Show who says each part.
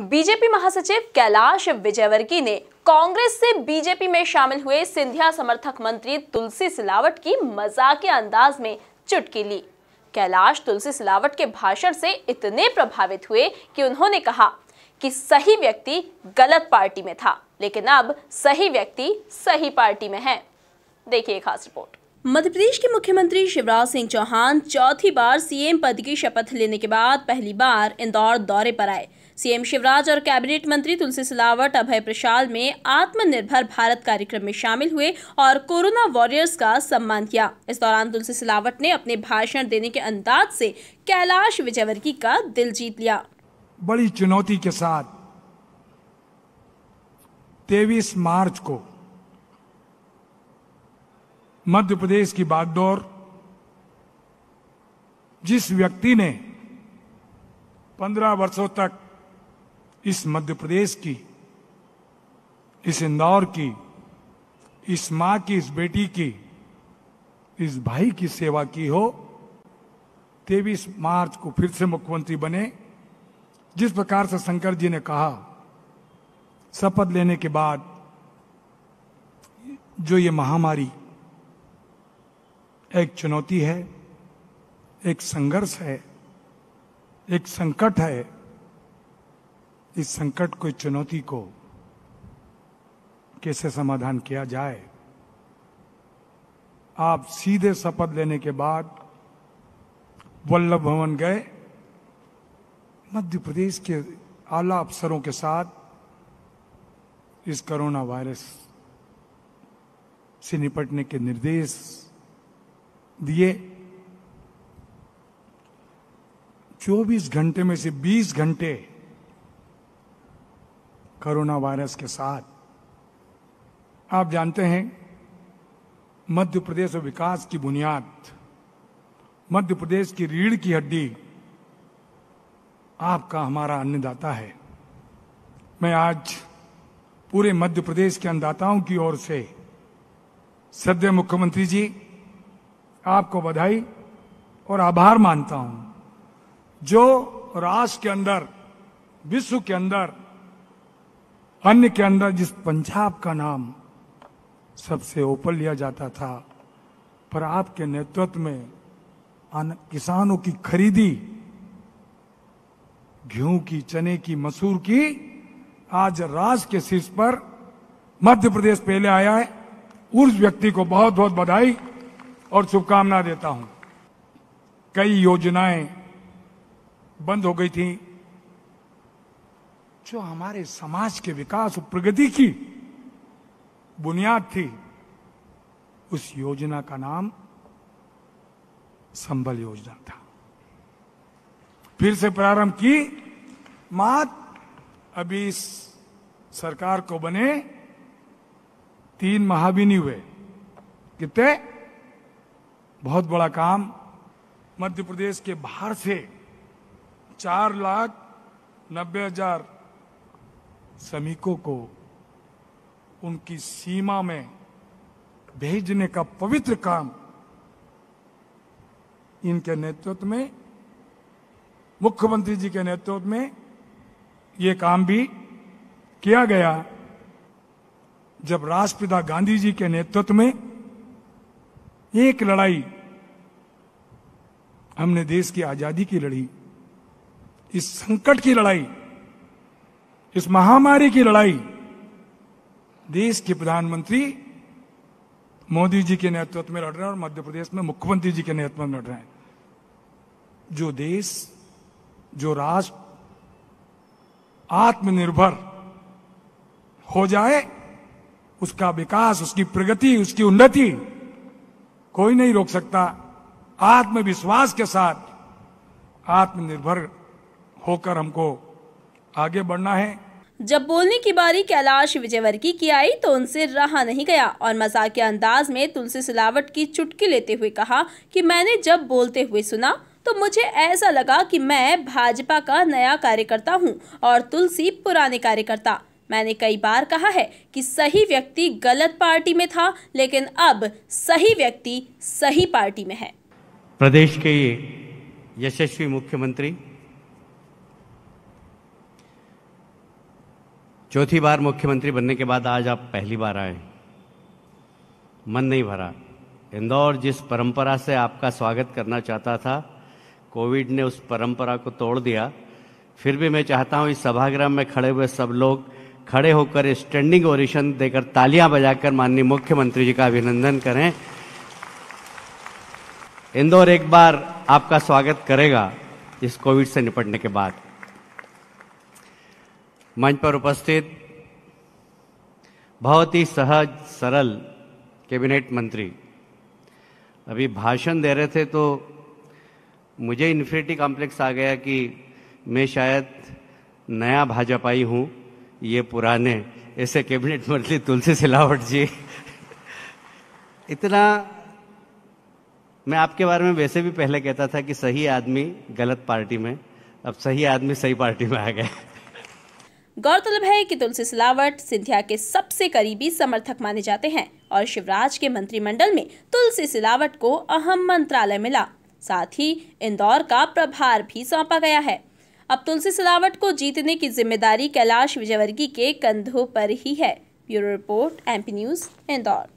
Speaker 1: BJP महासचिव कैलाश विजयवर्गीय ने कांग्रेस से बीजेपी में शामिल हुए सिंधिया समर्थक मंत्री तुलसी सिलावट की मजाकिया अंदाज में चुटकी ली कैलाश तुलसी सिलावट के भाषण से इतने प्रभावित हुए कि उन्होंने कहा कि सही व्यक्ति गलत पार्टी में था लेकिन अब सही व्यक्ति सही पार्टी में है देखिए खास रिपोर्ट मध्य प्रदेश के मुख्यमंत्री शिवराज सिंह चौहान चौथी बार सीएम पद की शपथ लेने के बाद पहली बार इंदौर दौरे पर आए सीएम शिवराज और कैबिनेट मंत्री तुलसी सिलावट अभय प्रशाल में आत्मनिर्भर भारत कार्यक्रम में शामिल हुए और कोरोना वॉरियर्स का सम्मान किया इस दौरान तुलसी सिलावट ने अपने भाषण देने के अंदाज से कैलाश विजयवर्गी का दिल जीत लिया
Speaker 2: बड़ी चुनौती के साथ तेईस मार्च को मध्य प्रदेश की बागडोर जिस व्यक्ति ने पंद्रह वर्षों तक इस मध्य प्रदेश की इस इंदौर की इस मां की इस बेटी की इस भाई की सेवा की हो तेवीस मार्च को फिर से मुख्यमंत्री बने जिस प्रकार से शंकर जी ने कहा शपथ लेने के बाद जो ये महामारी एक चुनौती है एक संघर्ष है एक संकट है इस संकट को चुनौती को कैसे समाधान किया जाए आप सीधे शपथ लेने के बाद वल्लभ भवन गए मध्य प्रदेश के आला अफसरों के साथ इस कोरोना वायरस से निपटने के निर्देश दिए 24 घंटे में से 20 घंटे कोरोना वायरस के साथ आप जानते हैं मध्य प्रदेश और विकास की बुनियाद मध्य प्रदेश की रीढ़ की हड्डी आपका हमारा अन्नदाता है मैं आज पूरे मध्य प्रदेश के अन्नदाताओं की ओर से सद्य मुख्यमंत्री जी आपको बधाई और आभार मानता हूं जो राष्ट्र के अंदर विश्व के अंदर अन्य के अंदर जिस पंजाब का नाम सबसे ऊपर लिया जाता था पर आपके नेतृत्व में किसानों की खरीदी गेहूं की चने की मसूर की आज राज के शीर्ष पर मध्य प्रदेश पहले आया है उस व्यक्ति को बहुत बहुत बधाई और शुभकामना देता हूं कई योजनाएं बंद हो गई थी जो हमारे समाज के विकास और प्रगति की बुनियाद थी उस योजना का नाम संबल योजना था फिर से प्रारंभ की मात अभी इस सरकार को बने तीन माह भी नहीं हुए कितने बहुत बड़ा काम मध्य प्रदेश के बाहर से चार लाख नब्बे हजार श्रमिकों को उनकी सीमा में भेजने का पवित्र काम इनके नेतृत्व में मुख्यमंत्री जी के नेतृत्व में ये काम भी किया गया जब राष्ट्रपिता गांधी जी के नेतृत्व में एक लड़ाई हमने देश की आजादी की लड़ी इस संकट की लड़ाई इस महामारी की लड़ाई देश के प्रधानमंत्री मोदी जी के नेतृत्व में लड़ रहे हैं और मध्य प्रदेश में मुख्यमंत्री जी के नेतृत्व में लड़ रहे हैं जो देश जो राष्ट्र आत्मनिर्भर हो जाए उसका विकास उसकी प्रगति उसकी उन्नति कोई नहीं रोक सकता आत्मविश्वास के साथ आत्मनिर्भर होकर हमको आगे बढ़ना है
Speaker 1: जब बोलने की बारी कैलाश विजयवर्गीय की आई तो उनसे रहा नहीं गया और मजाकिया अंदाज में तुलसी सिलावट की चुटकी लेते हुए कहा कि मैंने जब बोलते हुए सुना तो मुझे ऐसा लगा कि मैं भाजपा का नया कार्यकर्ता हूं और तुलसी पुराने कार्यकर्ता मैंने कई बार कहा है कि सही व्यक्ति गलत पार्टी में था लेकिन अब सही व्यक्ति सही पार्टी में है
Speaker 3: प्रदेश के यशस्वी मुख्यमंत्री चौथी बार मुख्यमंत्री बनने के बाद आज आप पहली बार आए मन नहीं भरा इंदौर जिस परंपरा से आपका स्वागत करना चाहता था कोविड ने उस परंपरा को तोड़ दिया फिर भी मैं चाहता हूं इस सभागृह में खड़े हुए सब लोग खड़े होकर स्टैंडिंग ओरिशन देकर तालियां बजाकर माननीय मुख्यमंत्री जी का अभिनंदन करें इंदौर एक बार आपका स्वागत करेगा इस कोविड से निपटने के बाद मंच पर उपस्थित बहुत ही सहज सरल कैबिनेट मंत्री अभी भाषण दे रहे थे तो मुझे इन्फिनिटी कॉम्प्लेक्स आ गया कि मैं शायद नया भाजपाई हूँ ये पुराने ऐसे कैबिनेट मंत्री तुलसी सिलावट जी इतना मैं आपके बारे में वैसे भी पहले कहता था कि सही आदमी गलत पार्टी में अब सही आदमी सही पार्टी में आ गए
Speaker 1: गौरतलब है कि तुलसी सिलावट सिंधिया के सबसे करीबी समर्थक माने जाते हैं और शिवराज के मंत्रिमंडल में तुलसी सिलावट को अहम मंत्रालय मिला साथ ही इंदौर का प्रभार भी सौंपा गया है अब तुलसी सिलावट को जीतने की जिम्मेदारी कैलाश विजयवर्गीय के कंधों पर ही है bureau report MP news Indore